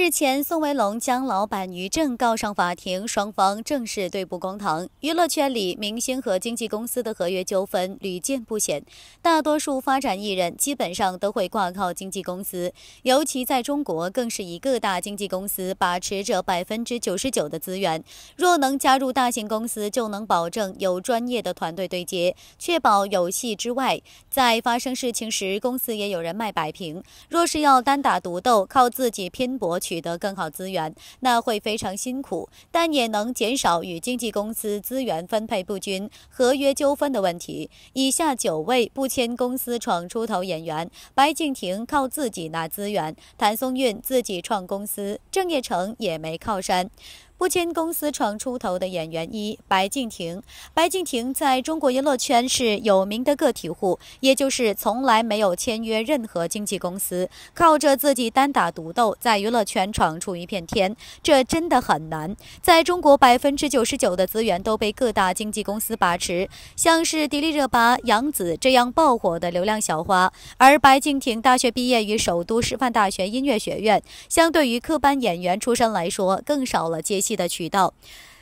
日前，宋威龙将老板于正告上法庭，双方正式对簿公堂。娱乐圈里，明星和经纪公司的合约纠纷屡见不鲜，大多数发展艺人基本上都会挂靠经纪公司，尤其在中国，更是以各大经纪公司把持着百分之九十九的资源。若能加入大型公司，就能保证有专业的团队对接，确保有戏之外，在发生事情时，公司也有人脉摆平。若是要单打独斗，靠自己拼搏。取得更好资源，那会非常辛苦，但也能减少与经纪公司资源分配不均、合约纠纷的问题。以下九位不签公司闯出头演员：白敬亭靠自己拿资源，谭松韵自己创公司，郑业成也没靠山。不签公司闯出头的演员一白敬亭。白敬亭在中国娱乐圈是有名的个体户，也就是从来没有签约任何经纪公司，靠着自己单打独斗在娱乐圈闯出一片天，这真的很难。在中国，百分之九十九的资源都被各大经纪公司把持，像是迪丽热巴、杨紫这样爆火的流量小花。而白敬亭大学毕业于首都师范大学音乐学院，相对于科班演员出身来说，更少了接。戏的渠道，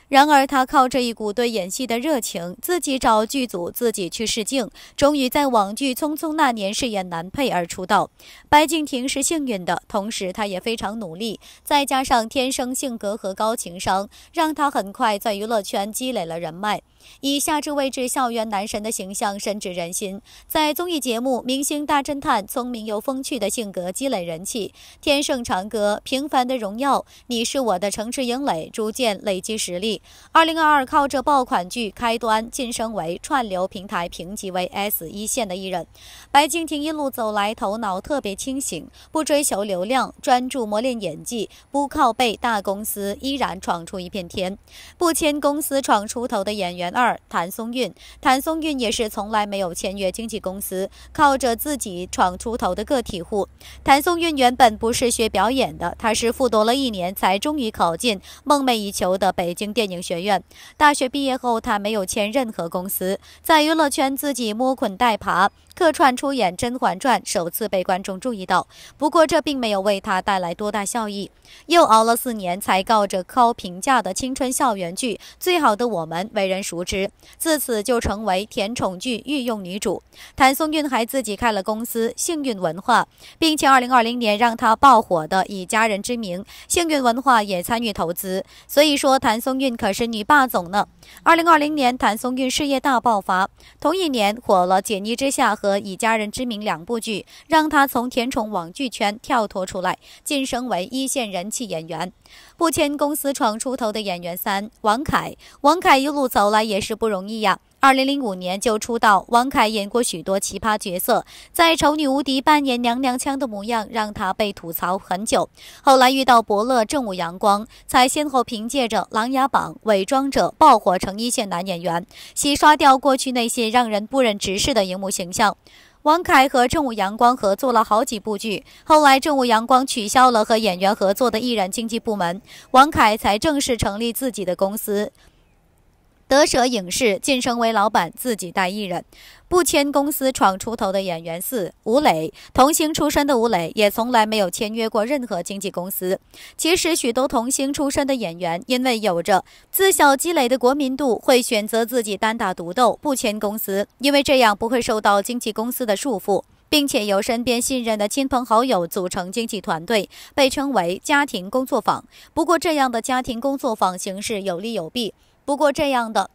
然而他靠着一股对演戏的热情，自己找剧组，自己去试镜，终于在网剧《匆匆那年》饰演男配而出道。白敬亭是幸运的，同时他也非常努力，再加上天生性格和高情商，让他很快在娱乐圈积累了人脉。以夏至未至校园男神的形象深植人心，在综艺节目《明星大侦探》聪明又风趣的性格积累人气，《天盛长歌》平凡的荣耀，《你是我的城池营垒》逐渐累积实力。2022靠着爆款剧开端，晋升为串流平台评级为 S 一线的艺人。白敬亭一路走来，头脑特别清醒，不追求流量，专注磨练演技，不靠背大公司，依然闯出一片天。不签公司闯出头的演员。二谭松韵，谭松韵也是从来没有签约经纪公司，靠着自己闯出头的个体户。谭松韵原本不是学表演的，她是复读了一年，才终于考进梦寐以求的北京电影学院。大学毕业后，她没有签任何公司，在娱乐圈自己摸滚带爬。客串出演《甄嬛传》，首次被观众注意到。不过这并没有为她带来多大效益，又熬了四年，才靠着高评价的青春校园剧《最好的我们》为人熟知。自此就成为甜宠剧御用女主。谭松韵还自己开了公司“幸运文化”，并且2020年让她爆火的《以家人之名》，幸运文化也参与投资。所以说，谭松韵可是女霸总呢。2020年，谭松韵事业大爆发，同一年火了《解腻之下和。和以家人之名两部剧，让他从甜宠网剧圈跳脱出来，晋升为一线人气演员。不签公司闯出头的演员三王凯，王凯一路走来也是不容易呀。二零零五年就出道，王凯演过许多奇葩角色，在《丑女无敌》扮演娘娘腔的模样，让他被吐槽很久。后来遇到伯乐正午阳光，才先后凭借着《琅琊榜》《伪装者》爆火成一线男演员，洗刷掉过去那些让人不忍直视的荧幕形象。王凯和正午阳光合作了好几部剧，后来正午阳光取消了和演员合作的艺人经纪部门，王凯才正式成立自己的公司。德舍影视晋升为老板，自己带艺人，不签公司闯出头的演员四吴磊童星出身的吴磊也从来没有签约过任何经纪公司。其实，许多童星出身的演员，因为有着自小积累的国民度，会选择自己单打独斗，不签公司，因为这样不会受到经纪公司的束缚，并且由身边信任的亲朋好友组成经纪团队，被称为“家庭工作坊”。不过，这样的家庭工作坊形式有利有弊。不过，这样的。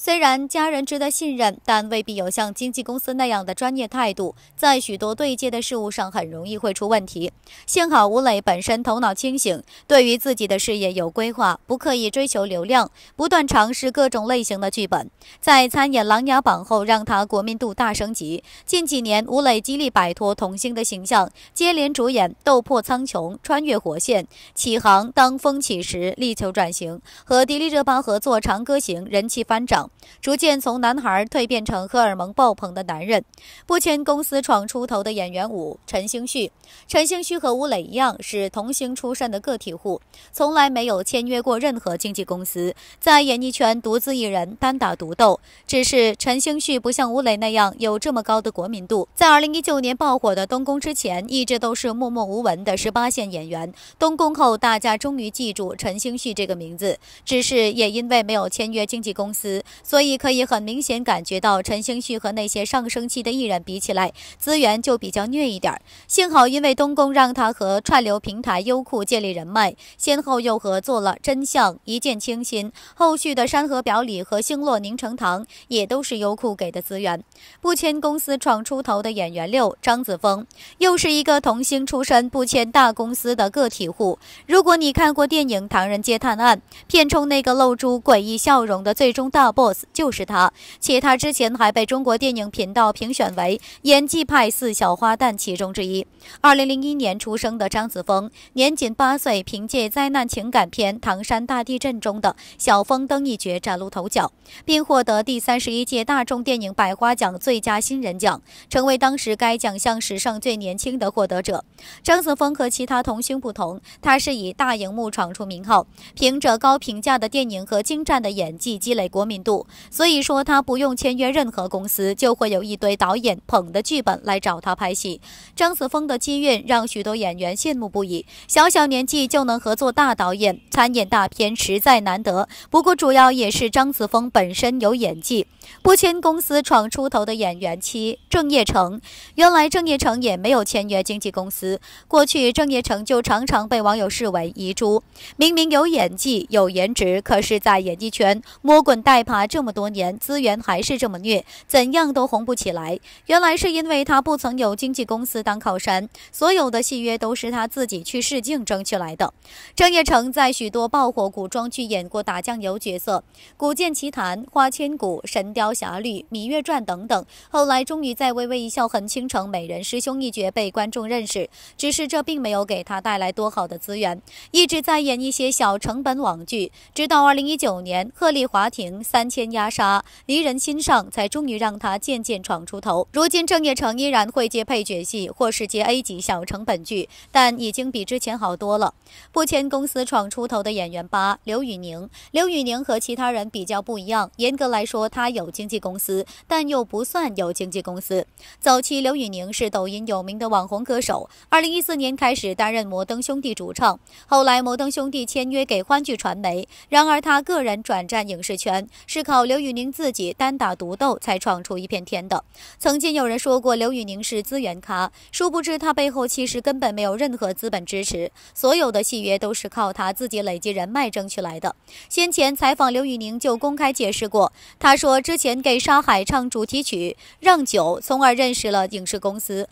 虽然家人值得信任，但未必有像经纪公司那样的专业态度，在许多对接的事务上很容易会出问题。幸好吴磊本身头脑清醒，对于自己的事业有规划，不刻意追求流量，不断尝试各种类型的剧本。在参演《琅琊榜》后，让他国民度大升级。近几年，吴磊极力摆脱童星的形象，接连主演《斗破苍穹》《穿越火线》《起航》《当风起时》，力求转型，和迪丽热巴合作《长歌行》，人气翻涨。逐渐从男孩蜕变成荷尔蒙爆棚的男人。不签公司闯出头的演员五陈星旭。陈星旭和吴磊一样是童星出身的个体户，从来没有签约过任何经纪公司，在演艺圈独自一人单打独斗。只是陈星旭不像吴磊那样有这么高的国民度，在2019年爆火的《东宫》之前，一直都是默默无闻的十八线演员。东宫后，大家终于记住陈星旭这个名字。只是也因为没有签约经纪公司。所以可以很明显感觉到，陈星旭和那些上升期的艺人比起来，资源就比较虐一点儿。幸好因为东宫让他和串流平台优酷建立人脉，先后又合作了《真相》《一见倾心》，后续的《山河表里》和《星落凝成糖》也都是优酷给的资源。不签公司闯出头的演员六张子枫，又是一个童星出身、不签大公司的个体户。如果你看过电影《唐人街探案》，片中那个露出诡异笑容的最终大 BOSS。就是他，且他之前还被中国电影频道评选为演技派四小花旦其中之一。二零零一年出生的张子枫，年仅八岁，凭借灾难情感片《唐山大地震》中的小枫灯一角崭露头角，并获得第三十一届大众电影百花奖最佳新人奖，成为当时该奖项史上最年轻的获得者。张子枫和其他童星不同，他是以大荧幕闯出名号，凭着高评价的电影和精湛的演技积累国民度。所以说他不用签约任何公司，就会有一堆导演捧的剧本来找他拍戏。张子枫的机运让许多演员羡慕不已，小小年纪就能合作大导演，参演大片，实在难得。不过主要也是张子枫本身有演技，不签公司闯出头的演员。七郑业成，原来郑业成也没有签约经纪公司，过去郑业成就常常被网友视为遗珠，明明有演技有颜值，可是在演艺圈摸滚带爬。这么多年资源还是这么虐，怎样都红不起来。原来是因为他不曾有经纪公司当靠山，所有的戏约都是他自己去试镜争取来的。郑业成在许多爆火古装剧演过打酱油角色，《古剑奇谭》《花千骨》《神雕侠侣》《芈月传》等等。后来终于在《微微一笑很倾城》《美人师兄》一角被观众认识，只是这并没有给他带来多好的资源，一直在演一些小成本网剧。直到二零一九年，《鹤唳华亭》三。天压杀，离人心上，才终于让他渐渐闯出头。如今郑业成依然会接配角戏，或是接 A 级小成本剧，但已经比之前好多了。不签公司闯出头的演员八，刘宇宁。刘宇宁和其他人比较不一样，严格来说他有经纪公司，但又不算有经纪公司。早期刘宇宁是抖音有名的网红歌手，二零一四年开始担任摩登兄弟主唱，后来摩登兄弟签约给欢聚传媒，然而他个人转战影视圈是。是靠刘宇宁自己单打独斗才闯出一片天的。曾经有人说过刘宇宁是资源咖，殊不知他背后其实根本没有任何资本支持，所有的戏约都是靠他自己累积人脉争取来的。先前采访刘宇宁就公开解释过，他说之前给沙海唱主题曲《让酒》，从而认识了影视公司。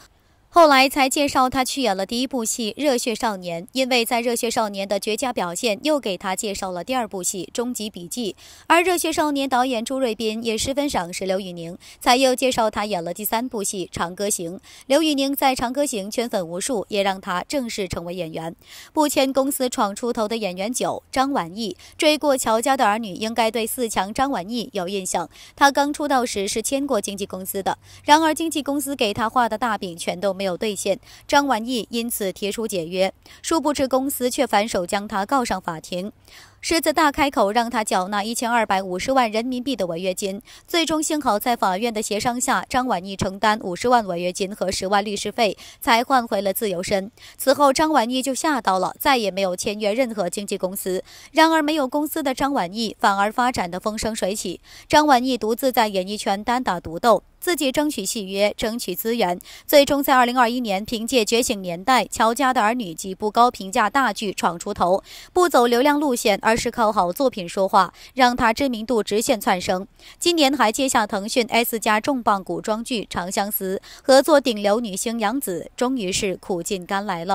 后来才介绍他去演了第一部戏《热血少年》，因为在《热血少年》的绝佳表现，又给他介绍了第二部戏《终极笔记》。而《热血少年》导演朱瑞斌也十分赏识刘宇宁，才又介绍他演了第三部戏《长歌行》。刘宇宁在《长歌行》圈粉无数，也让他正式成为演员。不签公司闯出头的演员九张晚意，追过乔家的儿女，应该对四强张晚意有印象。他刚出道时是签过经纪公司的，然而经纪公司给他画的大饼全都没。没有兑现，张晚意因此提出解约，殊不知公司却反手将他告上法庭。狮子大开口，让他缴纳一千二百五十万人民币的违约金。最终，幸好在法院的协商下，张婉意承担五十万违约金和十万律师费，才换回了自由身。此后，张婉意就吓到了，再也没有签约任何经纪公司。然而，没有公司的张婉意反而发展的风生水起。张婉意独自在演艺圈单打独斗，自己争取契约，争取资源。最终，在二零二一年，凭借《觉醒年代》《乔家的儿女》几部高评价大剧闯出头，不走流量路线而。是靠好作品说话，让他知名度直线蹿升。今年还接下腾讯 S 加重磅古装剧《长相思》，合作顶流女星杨紫，终于是苦尽甘来了。